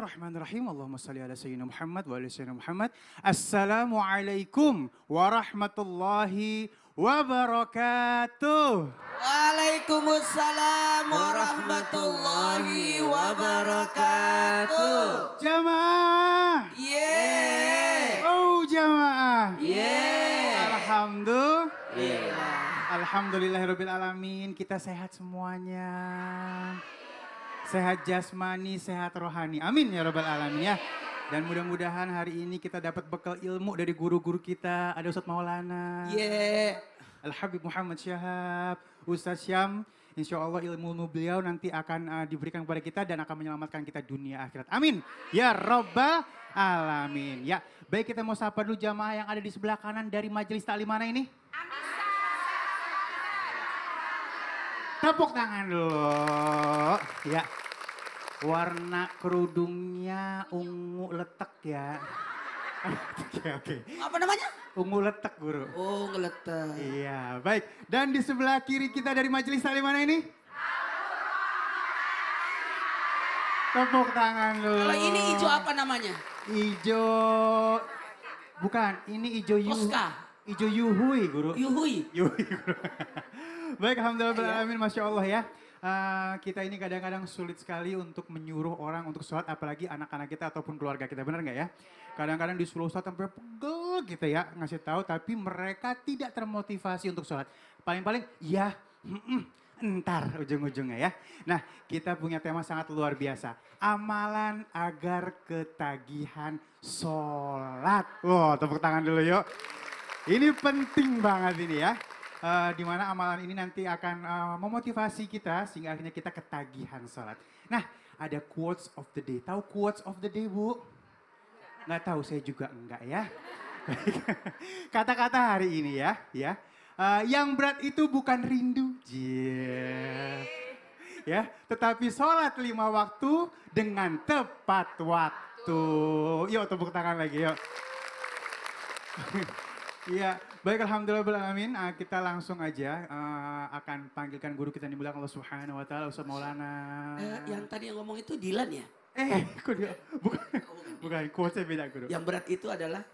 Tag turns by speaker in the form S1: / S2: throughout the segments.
S1: Bismillahirrahmanirrahim. Allahumma salli ala sayyidina Muhammad wa ala sayyidina Muhammad. Assalamualaikum warahmatullahi wabarakatuh. Waalaikumsalam warahmatullahi wabarakatuh. Jamaah. Yeah. Oh jamaah. Yeah. Alhamdulillah. Yeah. Kita sehat semuanya sehat jasmani, sehat rohani. Amin ya robbal alamin ya. Dan mudah-mudahan hari ini kita dapat bekal ilmu dari guru-guru kita. Ada Ustadz Maulana. Yeah. Al-Habib Muhammad Syahab. Ustaz Syam. Insya Allah ilmu ilmu beliau nanti akan uh, diberikan kepada kita dan akan menyelamatkan kita dunia akhirat. Amin. Ya Robbal Alamin. Ya, baik kita mau sapa dulu jamaah yang ada di sebelah kanan dari majelis taklim mana ini? tepuk tangan dulu. Ya. Warna kerudungnya ungu letek ya. Oke, oke. Apa namanya? Ungu letek, Guru. Oh, ungu letek. Iya, baik. Dan di sebelah kiri kita dari majelis tali mana ini? Tepuk tangan dulu. Kalau ini hijau apa namanya? Hijau... Bukan, ini hijau yuhui. Ijo yuhui, Guru. Yuhui? Yuhui, Guru. Baik, alhamdulillah, iya. amin, masya Allah ya. Uh, kita ini kadang-kadang sulit sekali untuk menyuruh orang untuk sholat, apalagi anak-anak kita ataupun keluarga kita, benar nggak ya? Kadang-kadang disuruh sholat sampai pegel gitu ya, ngasih tahu, tapi mereka tidak termotivasi untuk sholat. Paling-paling, ya, mm entar ujung-ujungnya ya. Nah, kita punya tema sangat luar biasa. Amalan agar ketagihan sholat. Wow, tepuk tangan dulu yuk. Ini penting banget ini ya uh, di mana amalan ini nanti akan uh, memotivasi kita sehingga akhirnya kita ketagihan sholat. Nah, ada quotes of the day. Tahu quotes of the day, Bu? Nggak tahu, saya juga enggak ya. Kata-kata hari ini ya, ya. Uh, yang berat itu bukan rindu. Yeah. Ya, tetapi sholat lima waktu dengan tepat waktu. Yuk tepuk tangan lagi, yuk. Iya, baik alhamdulillah amin. Uh, ah, kita langsung aja uh, akan panggilkan guru kita yang Allah Subhanahu wa taala Ustaz Maulana. Uh, yang tadi yang ngomong itu Dilan ya? Eh, dia? bukan bukan quotesnya beda guru. Yang berat itu adalah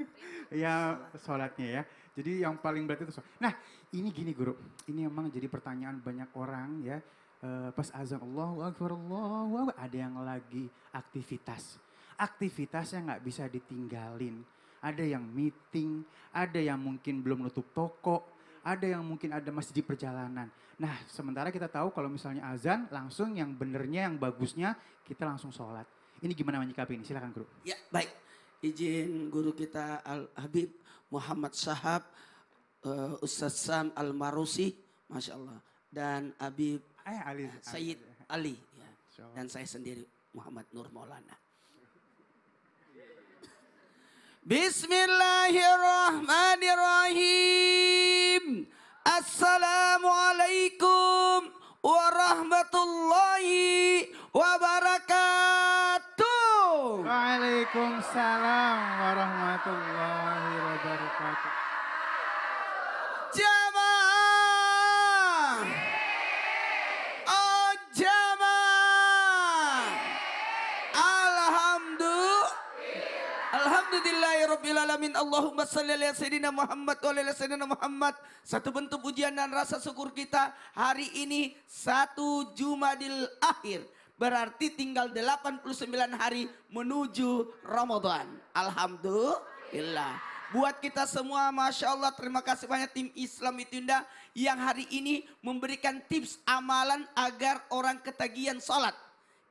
S1: ya sholatnya ya. Jadi yang paling berat itu sholat. Nah, ini gini guru. Ini emang jadi pertanyaan banyak orang ya. Uh, pas azan Allahu Akbar, Allahu Akbar. Ada yang lagi aktivitas. Aktivitasnya nggak bisa ditinggalin ada yang meeting, ada yang mungkin belum nutup toko, ada yang mungkin ada masih di perjalanan. Nah, sementara kita tahu kalau misalnya azan, langsung yang benernya, yang bagusnya, kita langsung sholat. Ini gimana menyikapi ini? Silahkan, guru. Ya, baik. Izin guru kita Al Habib Muhammad Sahab,
S2: uh, eh, Ustaz Sam Al Marusi, masya Allah, dan Habib eh, Ali, Sayyid Ali, ya. dan saya sendiri Muhammad Nur Maulana. Bismillahirrahmanirrahim. Assalamualaikum warahmatullahi wabarakatuh.
S1: Waalaikumsalam warahmatullahi wabarakatuh. Jangan
S2: rabbil alamin. Allahumma salli ala sayyidina Muhammad wa ala sayyidina Muhammad. Satu bentuk pujian dan rasa syukur kita hari ini satu Jumadil akhir. Berarti tinggal 89 hari menuju Ramadan. Alhamdulillah buat kita semua Masya Allah terima kasih banyak tim Islam Itunda yang hari ini memberikan tips amalan agar orang ketagihan salat.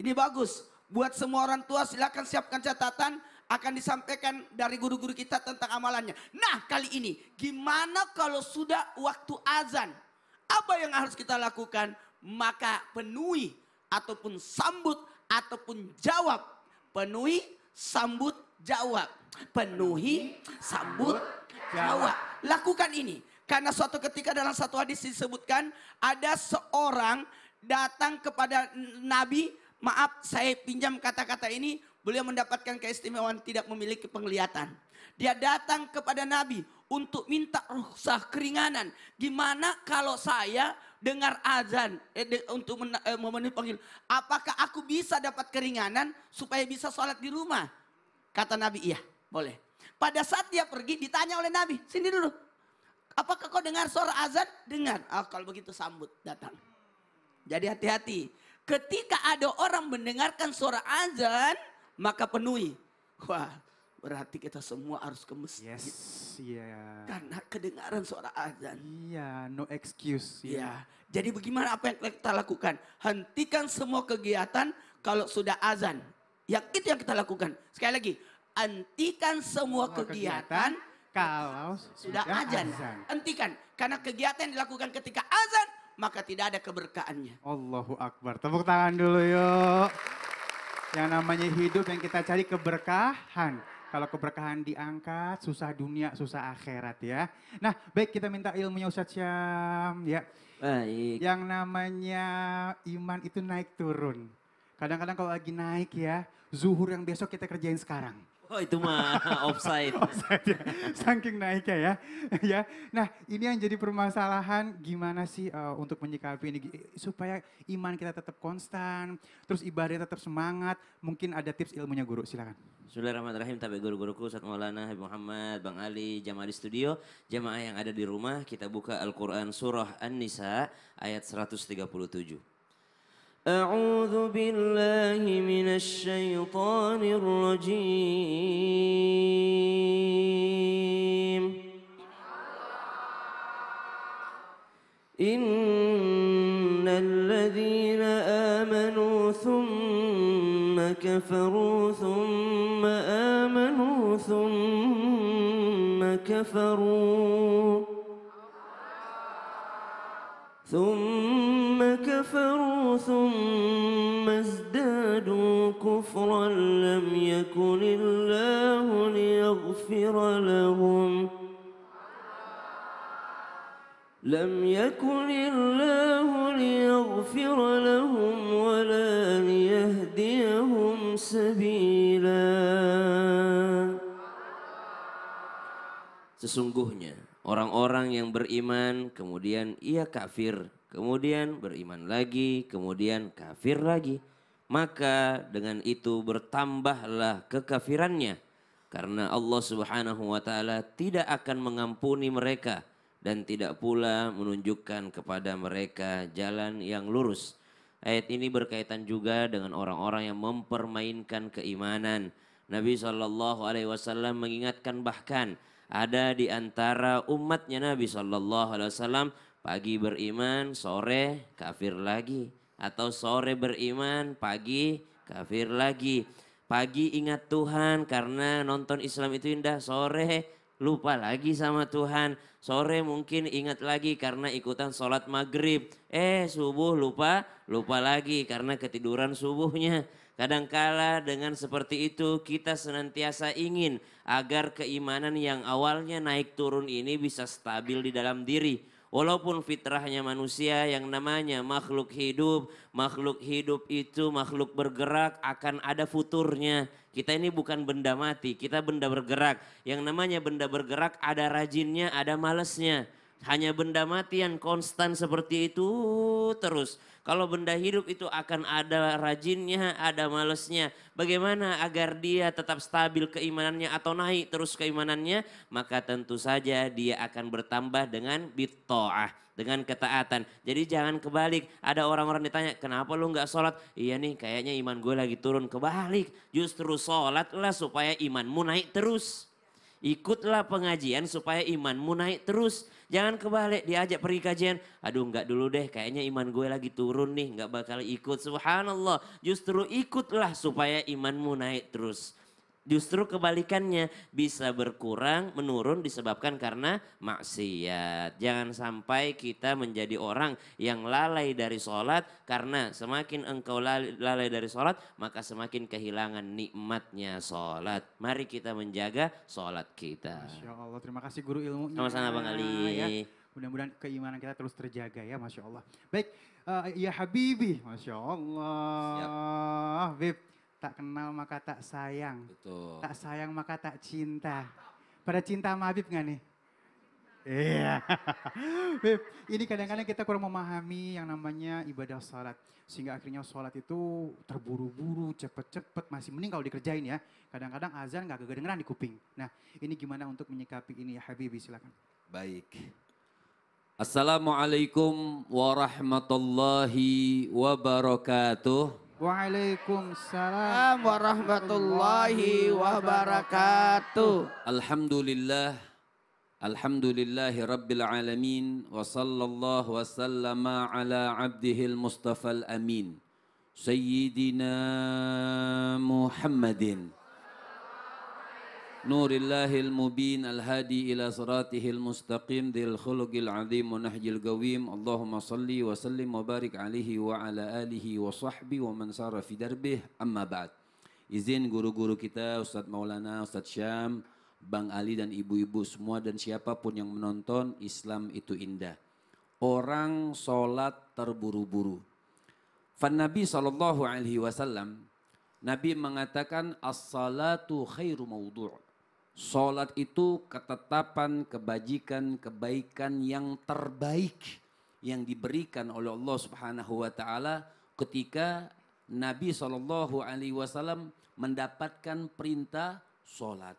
S2: Ini bagus. Buat semua orang tua silahkan siapkan catatan akan disampaikan dari guru-guru kita tentang amalannya. Nah kali ini gimana kalau sudah waktu azan? Apa yang harus kita lakukan? Maka penuhi ataupun sambut ataupun jawab. Penuhi, sambut, jawab. Penuhi, sambut, jawab. Lakukan ini. Karena suatu ketika dalam satu hadis disebutkan ada seorang datang kepada Nabi, maaf saya pinjam kata-kata ini, beliau mendapatkan keistimewaan tidak memiliki penglihatan. Dia datang kepada Nabi untuk minta rusak keringanan. Gimana kalau saya dengar azan eh, de, untuk men, eh, memenuhi panggil, apakah aku bisa dapat keringanan supaya bisa sholat di rumah? Kata Nabi, iya, boleh. Pada saat dia pergi ditanya oleh Nabi, sini dulu. Apakah kau dengar suara azan? Dengar. Ah, kalau begitu sambut datang. Jadi hati-hati. Ketika ada orang mendengarkan suara azan, maka penuhi. Wah, berarti kita semua harus ke masjid. Yes, yeah. Karena
S1: kedengaran suara azan. Iya, yeah, no excuse. Iya. Yeah. Yeah.
S2: Jadi bagaimana apa yang kita lakukan? Hentikan semua kegiatan kalau sudah azan. Ya itu yang kita lakukan. Sekali lagi, hentikan semua, semua kegiatan, kegiatan kalau sudah, azan. azan. Hentikan karena kegiatan yang dilakukan ketika azan maka tidak ada keberkaannya.
S1: Allahu Akbar. Tepuk tangan dulu yuk. Yang namanya hidup yang kita cari keberkahan. Kalau keberkahan diangkat, susah dunia, susah akhirat ya. Nah, baik kita minta ilmunya Ustaz Syam ya. Baik. Yang namanya iman itu naik turun. Kadang-kadang kalau lagi naik ya, zuhur yang besok kita kerjain sekarang.
S3: Oh itu mah offside. offside ya. Saking
S1: naiknya ya. ya. Nah ini yang jadi permasalahan gimana sih uh, untuk menyikapi ini supaya iman kita tetap konstan, terus ibadah tetap semangat. Mungkin ada tips ilmunya guru silakan.
S3: Bismillahirrahmanirrahim. Tapi guru-guruku Ustaz Maulana, Habib Muhammad, Bang Ali, jamaah di studio, jamaah yang ada di rumah kita buka Al-Quran surah An-Nisa ayat 137. أعوذ بالله من الشيطان الرجيم إن الذين آمنوا ثم كفروا ثم آمنوا ثم كفروا ثم كفروا ثم ازدادوا كفرا لم يكن الله ليغفر لهم لم يكن الله ليغفر لهم ولا ليهديهم سبيلا Sesungguhnya orang-orang yang beriman kemudian ia kafir kemudian beriman lagi, kemudian kafir lagi. Maka dengan itu bertambahlah kekafirannya karena Allah Subhanahu wa taala tidak akan mengampuni mereka dan tidak pula menunjukkan kepada mereka jalan yang lurus. Ayat ini berkaitan juga dengan orang-orang yang mempermainkan keimanan. Nabi Shallallahu Alaihi Wasallam mengingatkan bahkan ada di antara umatnya Nabi Shallallahu Alaihi Wasallam pagi beriman, sore kafir lagi. Atau sore beriman, pagi kafir lagi. Pagi ingat Tuhan karena nonton Islam itu indah, sore lupa lagi sama Tuhan. Sore mungkin ingat lagi karena ikutan sholat maghrib. Eh subuh lupa, lupa lagi karena ketiduran subuhnya. Kadangkala dengan seperti itu kita senantiasa ingin agar keimanan yang awalnya naik turun ini bisa stabil di dalam diri Walaupun fitrahnya manusia yang namanya makhluk hidup, makhluk hidup itu makhluk bergerak akan ada futurnya. Kita ini bukan benda mati, kita benda bergerak. Yang namanya benda bergerak ada rajinnya, ada malesnya. Hanya benda mati yang konstan seperti itu terus. Kalau benda hidup itu akan ada rajinnya, ada malesnya. Bagaimana agar dia tetap stabil keimanannya atau naik terus keimanannya? Maka tentu saja dia akan bertambah dengan bitoah, dengan ketaatan. Jadi jangan kebalik. Ada orang-orang ditanya, kenapa lu gak sholat? Iya nih kayaknya iman gue lagi turun. Kebalik, justru sholatlah supaya imanmu naik terus. Ikutlah pengajian supaya imanmu naik terus. Jangan kebalik diajak pergi kajian. Aduh enggak dulu deh kayaknya iman gue lagi turun nih. Enggak bakal ikut. Subhanallah. Justru ikutlah supaya imanmu naik terus. Justru kebalikannya bisa berkurang, menurun disebabkan karena maksiat. Jangan sampai kita menjadi orang yang lalai dari sholat karena semakin engkau lalai dari sholat maka semakin kehilangan nikmatnya sholat. Mari kita menjaga sholat kita. Masya
S1: Allah, terima kasih guru ilmunya. Sama-sama Bang Ali. Ya. Mudah-mudahan keimanan kita terus terjaga ya Masya Allah. Baik, uh, ya Habibi. Masya Allah. Siap tak kenal maka tak sayang. Betul. Tak sayang maka tak cinta. Pada cinta sama Habib nggak nih? Iya. Yeah. ini kadang-kadang kita kurang memahami yang namanya ibadah salat. Sehingga akhirnya salat itu terburu-buru, cepet-cepet. Masih mending kalau dikerjain ya. Kadang-kadang azan nggak kedengeran di kuping. Nah ini gimana untuk menyikapi ini ya Habibi silakan. Baik.
S4: Assalamualaikum warahmatullahi wabarakatuh.
S2: Waalaikumsalam warahmatullahi wabarakatuh.
S4: Alhamdulillah. Alhamdulillahi rabbil alamin wa sallallahu wa sallama ala abdihil mustafa al amin sayyidina Muhammadin Nurillahil mubin al-hadi ila suratihil mustaqim dil khulugil azim wa nahjil gawim Allahumma salli wa sallim wa barik alihi wa ala alihi wa sahbihi wa man sara fi darbih amma ba'd Izin guru-guru kita Ustadz Maulana, Ustadz Syam, Bang Ali dan ibu-ibu semua dan siapapun yang menonton Islam itu indah orang sholat terburu-buru. Fan Nabi Shallallahu Alaihi Wasallam Nabi mengatakan as-salatu khairu maudu' Sholat itu ketetapan kebajikan, kebaikan yang
S1: terbaik
S4: yang diberikan oleh Allah Subhanahu wa taala ketika Nabi Shallallahu alaihi wasallam mendapatkan perintah sholat.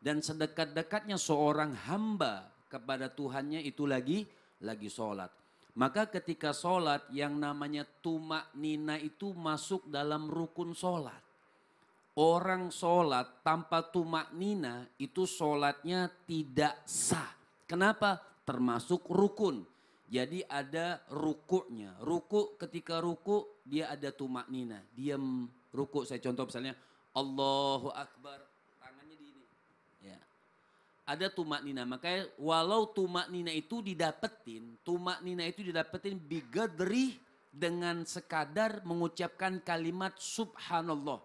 S4: Dan sedekat-dekatnya seorang hamba kepada Tuhannya itu lagi lagi sholat. Maka ketika sholat yang namanya tumak nina itu masuk dalam rukun sholat orang sholat tanpa tumak nina itu sholatnya tidak sah. Kenapa? Termasuk rukun. Jadi ada rukuknya. Rukuk ketika rukuk dia ada tumak nina. Diam rukuk saya contoh misalnya Allahu Akbar. Tangannya di ini. Ya. Ada tumak nina. Makanya walau tumak nina itu didapetin. Tumak nina itu didapetin bigadri dengan sekadar mengucapkan kalimat subhanallah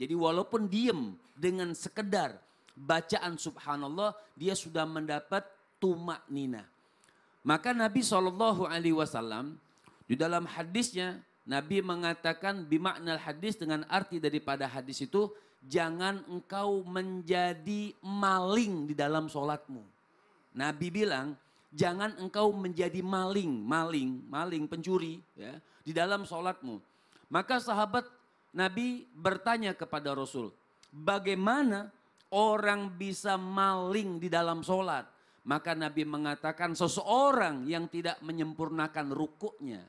S4: jadi walaupun diem dengan sekedar bacaan subhanallah dia sudah mendapat tumak nina. Maka Nabi Shallallahu Alaihi Wasallam di dalam hadisnya Nabi mengatakan bimaknal hadis dengan arti daripada hadis itu jangan engkau menjadi maling di dalam sholatmu. Nabi bilang jangan engkau menjadi maling, maling, maling, pencuri ya di dalam sholatmu. Maka sahabat Nabi bertanya kepada Rasul, bagaimana orang bisa maling di dalam sholat? Maka Nabi mengatakan seseorang yang tidak menyempurnakan rukuknya,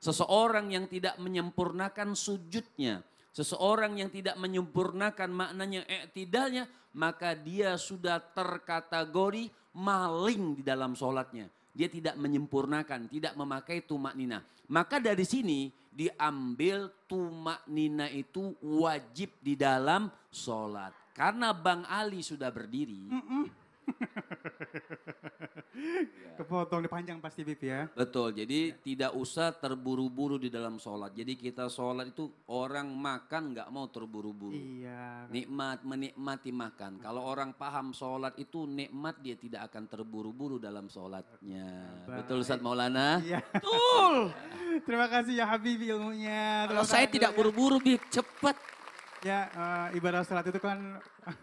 S4: seseorang yang tidak menyempurnakan sujudnya, seseorang yang tidak menyempurnakan maknanya eh, tidaknya, maka dia sudah terkategori maling di dalam sholatnya dia tidak menyempurnakan, tidak memakai tumak nina. Maka dari sini diambil tumak nina itu wajib di dalam sholat. Karena Bang Ali sudah berdiri,
S1: mm -mm ya. Kepotong dipanjang pasti Bib ya. Betul.
S4: Jadi ya. tidak usah terburu-buru di dalam sholat. Jadi kita sholat itu orang makan nggak mau terburu-buru.
S1: Iya.
S4: Nikmat menikmati makan. Kalau orang paham sholat itu nikmat dia tidak akan terburu-buru dalam
S1: sholatnya. Baik. Betul Ustaz Maulana? Iya. Betul. Terima kasih ya Habibie ilmunya. Kalau saya tidak buru-buru Bib, cepat. Ya, uh, ibadah sholat itu kan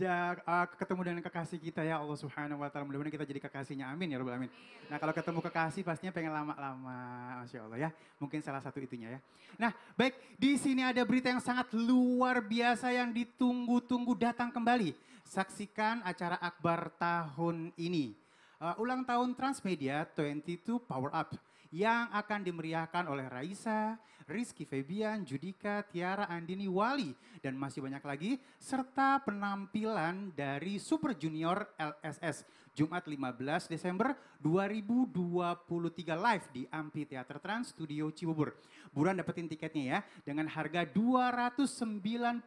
S1: ajak uh, eh, ketemu dengan kekasih kita ya Allah Subhanahu wa taala. Mudah-mudahan kita jadi kekasihnya. Amin ya rabbal Amin. Nah, kalau ketemu kekasih pastinya pengen lama-lama. Masya Allah ya. Mungkin salah satu itunya ya. Nah, baik di sini ada berita yang sangat luar biasa yang ditunggu-tunggu datang kembali. Saksikan acara akbar tahun ini. Uh, ulang tahun Transmedia 22 Power Up yang akan dimeriahkan oleh Raisa, Rizky Febian, Judika, Tiara Andini Wali, dan masih banyak lagi, serta penampilan dari Super Junior LSS Jumat 15 Desember 2023 live di Amphitheater Trans Studio Cibubur. Buruan dapetin tiketnya ya dengan harga 295.000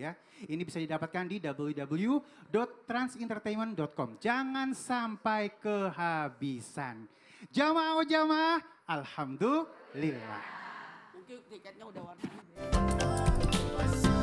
S1: ya. Ini bisa didapatkan di www.transentertainment.com. Jangan sampai kehabisan. Jamaah oh jamaah Alhamdulillah. Mungkin tiketnya udah warna.